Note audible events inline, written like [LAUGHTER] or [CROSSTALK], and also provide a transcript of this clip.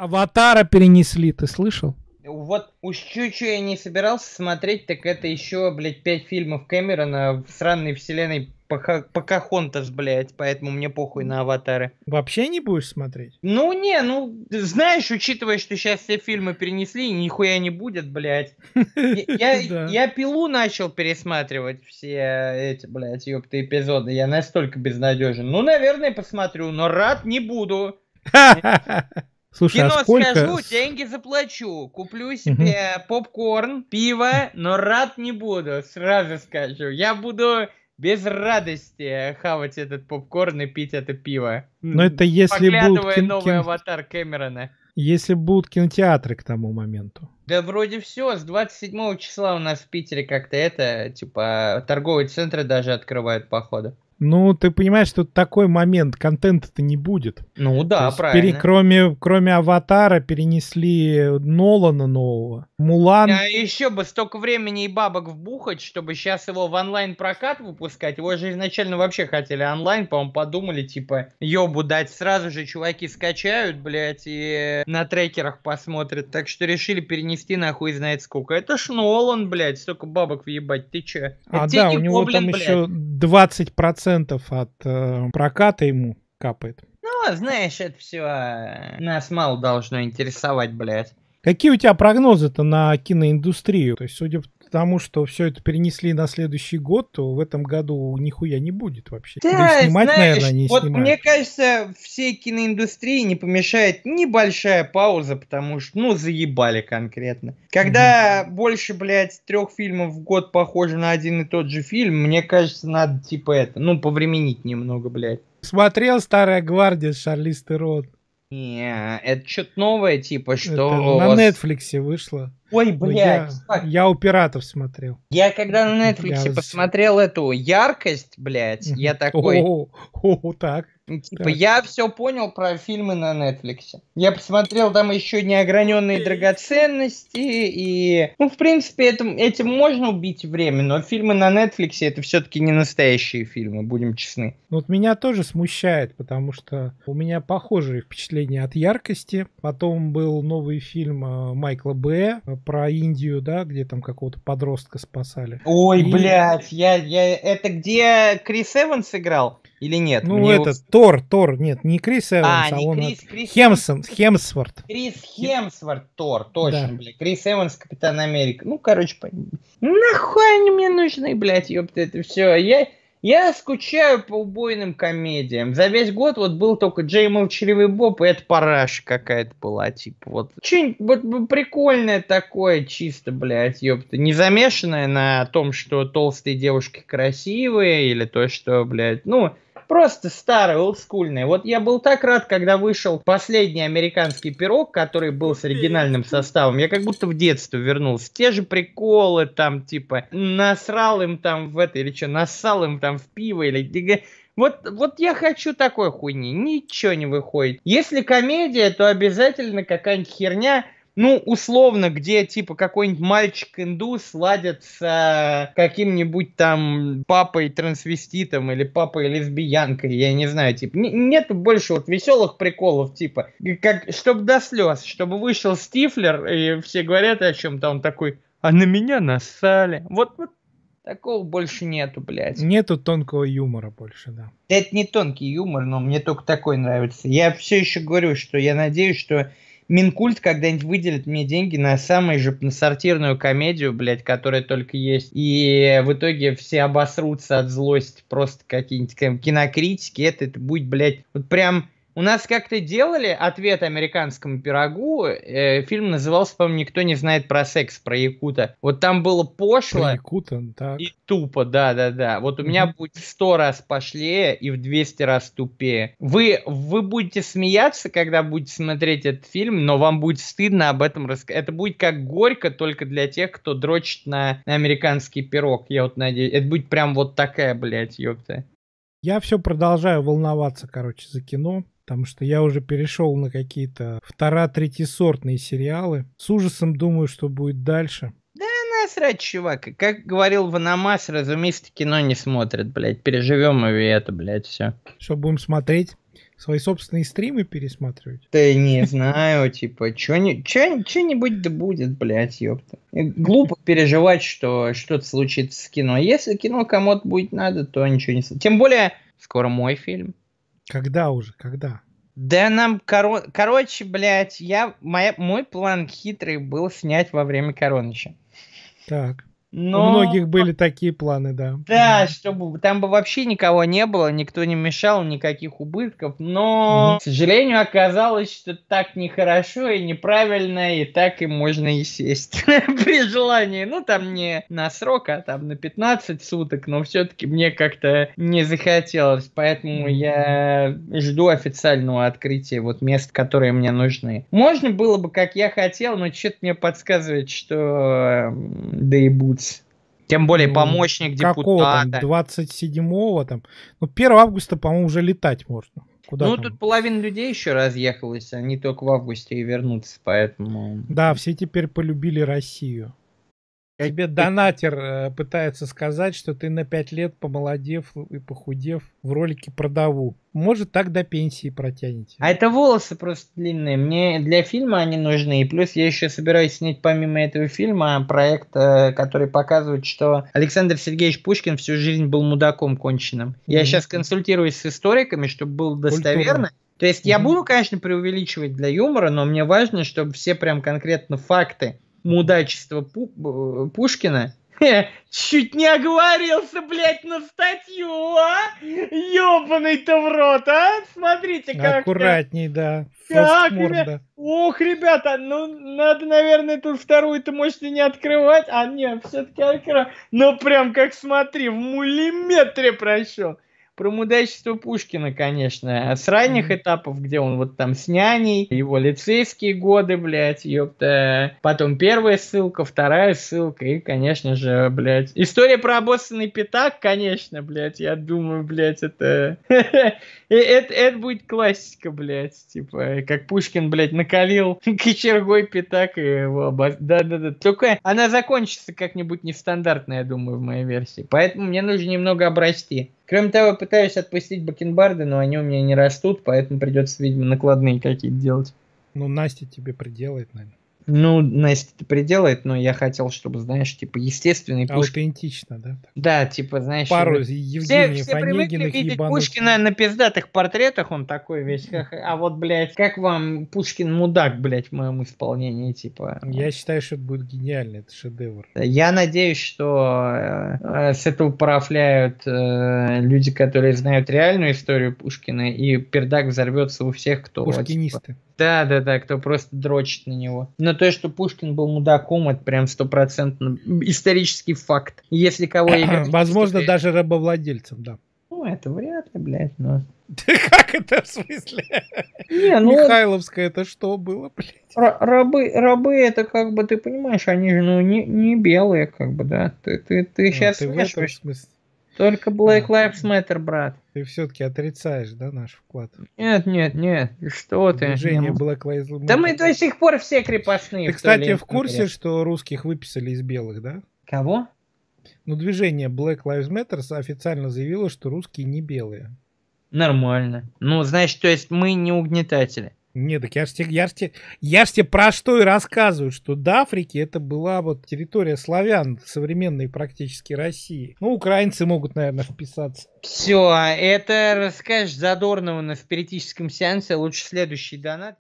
Аватара перенесли, ты слышал? Вот уж чуть-чуть я не собирался смотреть, так это еще, блядь, пять фильмов Кэмерона в сраной вселенной Пока Покахонтас, блядь, поэтому мне похуй на аватары. Вообще не будешь смотреть? Ну, не, ну, знаешь, учитывая, что сейчас все фильмы перенесли, нихуя не будет, блядь. Я, [LAUGHS] я, пилу начал пересматривать все эти, блядь, ёпты эпизоды. Я настолько безнадежен. Ну, наверное, посмотрю, но рад не буду. [LAUGHS] Слушай, а кино а сколько... схожу, деньги заплачу, куплю себе попкорн, пиво, но рад не буду, сразу скажу. Я буду без радости хавать этот попкорн и пить это пиво. Но ну, это если будет кин... новый аватар Кэмерона. Если будут кинотеатры к тому моменту. Да вроде все, с 27 числа у нас в Питере как-то это, типа, торговые центры даже открывают, походу. Ну, ты понимаешь, тут такой момент, контента-то не будет. Ну да, правильно. Пере, кроме, кроме «Аватара» перенесли Нолана нового, «Мулан». А еще бы столько времени и бабок вбухать, чтобы сейчас его в онлайн-прокат выпускать. Его же изначально вообще хотели онлайн, по-моему, подумали, типа, ёбу дать. Сразу же чуваки скачают, блядь, и на трекерах посмотрят. Так что решили перенести на хуй знает сколько. Это ж Нолан, блядь, столько бабок въебать, ты че? А Это да, у него гоблин, там блядь. еще 20% процентов от э, проката ему капает. Ну, знаешь, это все э, нас мало должно интересовать, блядь. Какие у тебя прогнозы-то на киноиндустрию? То есть, судя тому, что все это перенесли на следующий год, то в этом году нихуя не будет вообще. Да, снимать, знаешь, наверное, не вот снимают. мне кажется, всей киноиндустрии не помешает небольшая пауза, потому что, ну, заебали конкретно. Когда угу. больше, блядь, трех фильмов в год похоже на один и тот же фильм, мне кажется, надо, типа, это, ну, повременить немного, блядь. Смотрел «Старая гвардия» с Шарлиз Терон? Не, это что-то новое, типа, что... Это на вас... Netflix вышло. Ой, ну, блядь. я, я у пиратов смотрел. Я когда на Netflix я посмотрел эту яркость, блядь, я такой... о, так. Ну, типа, так. я все понял про фильмы на Netflix. Я посмотрел там еще неограненные э, драгоценности, и, ну, в принципе, это, этим можно убить время, но фильмы на Netflix это все-таки не настоящие фильмы, будем честны. Ну, вот меня тоже смущает, потому что у меня похожие впечатления от яркости. Потом был новый фильм э, Майкла Б. про Индию, да, где там какого-то подростка спасали. Ой, и... блядь, я, я, это где Крис Эванс играл? Или нет? Ну, Мне это у... Тор, Тор, нет, не Крис а, Эванс, а, не а он Крис, от... Крис... Хемсон, Хемсворт. Крис Хемсворт, Тор, точно, да. блядь. Крис Эванс, Капитан Америка. Ну, короче, по... Ну, нахуй они мне нужны, блядь, ёпта, это все. Я, я скучаю по убойным комедиям. За весь год вот был только Джей Молчаливый Боб, и это параша какая-то была, типа, вот. Что-нибудь вот, прикольное такое, чисто, блядь, ёпта. Не замешанное на том, что толстые девушки красивые, или то, что, блядь, ну... Просто старый, олдскульный. Вот я был так рад, когда вышел последний американский пирог, который был с оригинальным составом. Я как будто в детство вернулся. Те же приколы там, типа, насрал им там в это, или что, нассал им там в пиво, или... Вот, вот я хочу такой хуйни. Ничего не выходит. Если комедия, то обязательно какая-нибудь херня ну, условно, где, типа, какой-нибудь мальчик-индус ладит с э, каким-нибудь там папой-трансвеститом или папой-лесбиянкой, я не знаю, типа, Н- нету больше вот веселых приколов, типа, как, чтобы до слез, чтобы вышел Стифлер, и все говорят о чем-то, он такой, а на меня насали. Вот, вот Такого больше нету, блядь. Нету тонкого юмора больше, да. Это не тонкий юмор, но мне только такой нравится. Я все еще говорю, что я надеюсь, что Минкульт когда-нибудь выделит мне деньги на самую же на сортирную комедию, блядь, которая только есть. И в итоге все обосрутся от злости, просто какие-нибудь кинокритики. Это, это будет, блядь, вот прям у нас как-то делали ответ американскому пирогу. Э, фильм назывался, по-моему, «Никто не знает про секс», про Якута. Вот там было пошло про Якута, так. и тупо, да-да-да. Вот у mm-hmm. меня будет в 100 раз пошлее и в 200 раз тупее. Вы, вы будете смеяться, когда будете смотреть этот фильм, но вам будет стыдно об этом рассказать. Это будет как горько только для тех, кто дрочит на, на американский пирог, я вот надеюсь. Это будет прям вот такая, блядь, ёпта. Я все продолжаю волноваться, короче, за кино потому что я уже перешел на какие-то втора-третьесортные сериалы. С ужасом думаю, что будет дальше. Да насрать, чувак. Как говорил Ванамас, разумеется, кино не смотрят, блядь. Переживем и это, блядь, все. Что будем смотреть? Свои собственные стримы пересматривать? Да не знаю, типа, что-нибудь да будет, блядь, ёпта. Глупо переживать, что что-то случится с кино. Если кино кому-то будет надо, то ничего не... Тем более, скоро мой фильм. Когда уже? Когда? Да нам, коро... короче, блядь, я... Моя... мой план хитрый был снять во время Короныча. Так. Но... У многих были такие планы, да. Да, чтобы там бы вообще никого не было, никто не мешал, никаких убытков. Но, mm-hmm. к сожалению, оказалось, что так нехорошо и неправильно, и так и можно и сесть [LAUGHS] при желании. Ну, там не на срок, а там на 15 суток, но все-таки мне как-то не захотелось. Поэтому mm-hmm. я жду официального открытия вот мест, которые мне нужны. Можно было бы, как я хотел, но что-то мне подсказывает, что эм, да и будет тем более ну, помощник депутата. Какого там, 27-го там. Ну, 1 августа, по-моему, уже летать можно. Куда ну, там? тут половина людей еще разъехалась, они только в августе и вернутся, поэтому... Да, все теперь полюбили Россию. Э, Тебе э, донатер э, пытается сказать, что ты на 5 лет помолодев и похудев в ролике продаву. Может, так до пенсии протянете. А это волосы просто длинные. Мне для фильма они нужны. И плюс я еще собираюсь снять помимо этого фильма проект, который показывает, что Александр Сергеевич Пушкин всю жизнь был мудаком конченым. Я mm-hmm. сейчас консультируюсь с историками, чтобы было достоверно. Культура. То есть mm-hmm. я буду, конечно, преувеличивать для юмора, но мне важно, чтобы все прям конкретно факты мудачество Пу- э, Пушкина, Чуть не оговорился, блядь, на статью, а? Ёбаный-то в рот, а? Смотрите, как... Аккуратней, да. Как, Ох, ребята, ну, надо, наверное, тут вторую-то мощь не открывать. А, нет, все таки открывать. Но ну, прям как, смотри, в мулиметре прощу про мудачество Пушкина, конечно. А с ранних этапов, где он вот там с няней, его лицейские годы, блядь, ёпта. Потом первая ссылка, вторая ссылка и, конечно же, блядь. История про обоссанный пятак, конечно, блядь, я думаю, блядь, это... [LAUGHS] Э, это будет классика, блядь, типа, как Пушкин, блядь, накалил [LAUGHS] кочергой пятак и его Да-да-да, только она закончится как-нибудь нестандартно, я думаю, в моей версии. Поэтому мне нужно немного обрасти. Кроме того, пытаюсь отпустить бакенбарды, но они у меня не растут, поэтому придется, видимо, накладные какие-то делать. Ну, Настя тебе приделает, наверное. Ну, Настя это приделает, но я хотел, чтобы, знаешь, типа, естественный Пушкин. Аутентично, да? Да, типа, знаешь... Пару все, Евгения все привыкли видеть ебанутых. Пушкина на пиздатых портретах, он такой весь, как, а вот, блядь, как вам Пушкин мудак, блядь, в моем исполнении, типа... Я вот. считаю, что это будет гениально, это шедевр. Я надеюсь, что э, э с этого порафляют э, люди, которые знают реальную историю Пушкина, и пердак взорвется у всех, кто... Типа Пушкинисты. Типа, да, да, да, кто просто дрочит на него. Но то, что Пушкин был мудаком, это прям стопроцентно исторический факт. Если кого я... [COUGHS] Возможно, даже рабовладельцем, да. Ну, это вряд ли, блядь, но... Да [LAUGHS] как это в смысле? Не, ну... Михайловская это что было, блядь? Рабы, рабы это как бы, ты понимаешь, они же, ну, не, не белые, как бы, да? Ты, ты, ты ну, сейчас... Ты в этом смысле? Только а, Black Lives Matter, брат. Ты все-таки отрицаешь, да, наш вклад? Нет, нет, нет. Что ты? Движение ну, Black Lives Matter. Да мы до сих пор все крепостные. Ты, в кстати, в курсе, что русских выписали из белых, да? Кого? Ну, движение Black Lives Matter официально заявило, что русские не белые. Нормально. Ну, значит, то есть мы не угнетатели. Нет, так я тебе, я, ж тебе, я ж тебе про что и рассказываю, что до Африки это была вот территория славян современной практически России. Ну, украинцы могут, наверное, вписаться. Все, а это расскажешь Задорному на спиритическом сеансе, а лучше следующий донат.